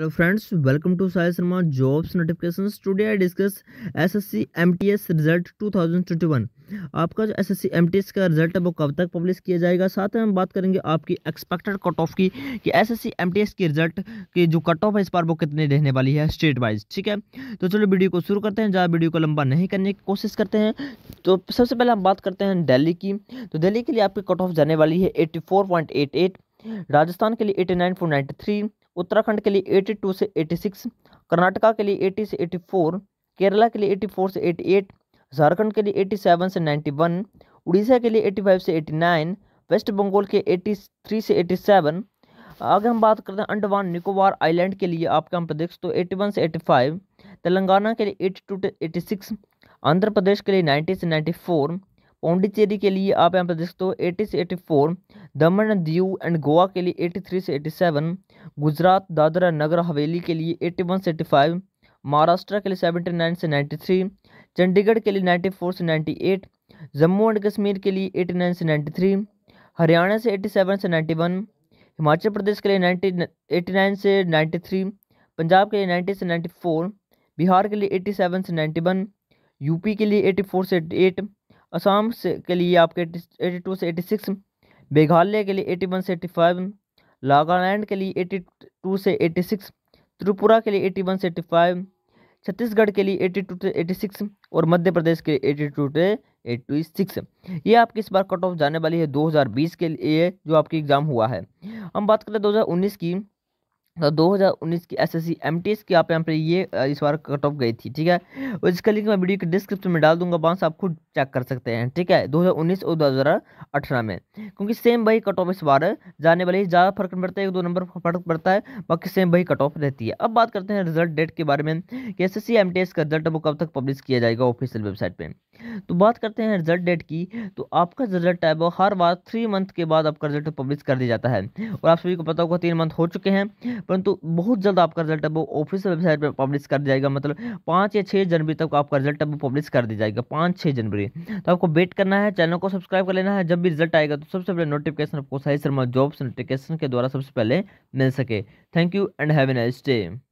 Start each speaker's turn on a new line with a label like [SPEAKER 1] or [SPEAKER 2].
[SPEAKER 1] hello friends welcome to sai Sharma jobs notification today I discuss SSC MTS result 2021 आपका जो S S सी का result है वो कब तक पब्लिश किया जाएगा साथ में हम बात करेंगे आपकी एक्सपेक्टेड कट ऑफ की कि एस एस सी की रिजल्ट की जो कट ऑफ है इस बार वो कितनी रहने वाली है स्टेट वाइज ठीक है तो चलो वीडियो को शुरू करते हैं ज़्यादा वीडियो को लंबा नहीं करने की कोशिश करते हैं तो सबसे पहले हम बात करते हैं दिल्ली की तो दिल्ली के लिए आपकी कट ऑफ जाने वाली है एट्टी राजस्थान के लिए एटी उत्तराखंड के लिए 82 से 86 कर्नाटका के लिए 80 से 84 केरला के लिए 84 से 88 झारखंड के लिए 87 से 91 उड़ीसा के लिए 85 से 89 वेस्ट बंगाल के 83 से 87 आगे हम बात करते हैं अंडमान निकोबार आइलैंड के लिए आपके हम प्रदेश तो 81 से 85 तेलंगाना के लिए 82 टू से सिक्स आंध्र प्रदेश के लिए नाइन्टी से फोर पौंडीचेरी के लिए आप यहाँ पर देख सकते हो एटी से एटी फोर दमन दीव एंड गोवा के लिए एटी थ्री से एटी सेवन गुजरात दादरा नगर हवेली के लिए एटी वन से एटी फाइव महाराष्ट्र के लिए सेवेंटी नाइन से नाइन्टी थ्री चंडीगढ़ के लिए नाइन्टी फोर से ninety eight Jammu and Kashmir के लिए एटी नाइन से नाइन्टी थ्री हरियाणा से एटी सेवन से नाइन्टी वन हिमाचल प्रदेश के लिए नाइन्टी एटी नाइन से नाइन्टी थ्री पंजाब के लिए नाइन्टी से नाइन्टी फोर बिहार के लिए एटी सेवन से नाइन्टी वन यूपी के लिए एटी फोर से एटी एट असम से के लिए आपके एटी टू से एटी सिक्स मेघालय के लिए एटी वन से एटी फाइव नागालैंड के लिए एटी टू से एटी सिक्स त्रिपुरा के लिए एटी वन से एटी फाइव छत्तीसगढ़ के लिए एटी टू से एटी सिक्स और मध्य प्रदेश के लिए एटी टू से एटी सिक्स ये आपकी इस बार कट ऑफ जाने वाली है दो हज़ार बीस के लिए जो आपकी एग्ज़ाम हुआ है हम बात करें दो हज़ार उन्नीस की तो 2019 की S S C M T S की आप यहाँ पर ये इस बार कट ऑफ गई थी ठीक है और इसका लिंक मैं वीडियो के डिस्क्रिप्शन में डाल दूंगा वहाँ से आप खुद चेक कर सकते हैं ठीक है 2019 और 2018 में क्योंकि सेम वही कट ऑफ इस बार जाने वाले ज़्यादा फर्क नहीं पड़ता है एक दो नंबर फर्क पड़ता है बाकी सेम वही कट ऑफ रहती है अब बात करते हैं रिजल्ट डेट के बारे में कि S S C M T S का रिजल्ट वो कब तक पब्लिश किया जाएगा ऑफिशियल वेबसाइट पर तो बात करते हैं रिजल्ट डेट की तो आपका रिजल्ट है वो हर बार थ्री मंथ के बाद आपका रिजल्ट पब्लिश कर दिया जाता है और आप सभी को पता होगा तीन मंथ हो चुके हैं परंतु बहुत जल्द आपका रिजल्ट वो ऑफिशियल वेबसाइट पर पब्लिश कर दिया जाएगा मतलब पाँच या छः जनवरी तक आपका रिजल्ट अब पब्लिश कर दिया जाएगा पाँच छः जनवरी तो आपको वेट करना है चैनल को सब्सक्राइब कर लेना है जब भी रिजल्ट आएगा तो सबसे पहले नोटिफिकेशन आपको सही शर्मा जॉब्स नोटिफिकेशन के द्वारा सबसे पहले मिल सके thank you and have a nice day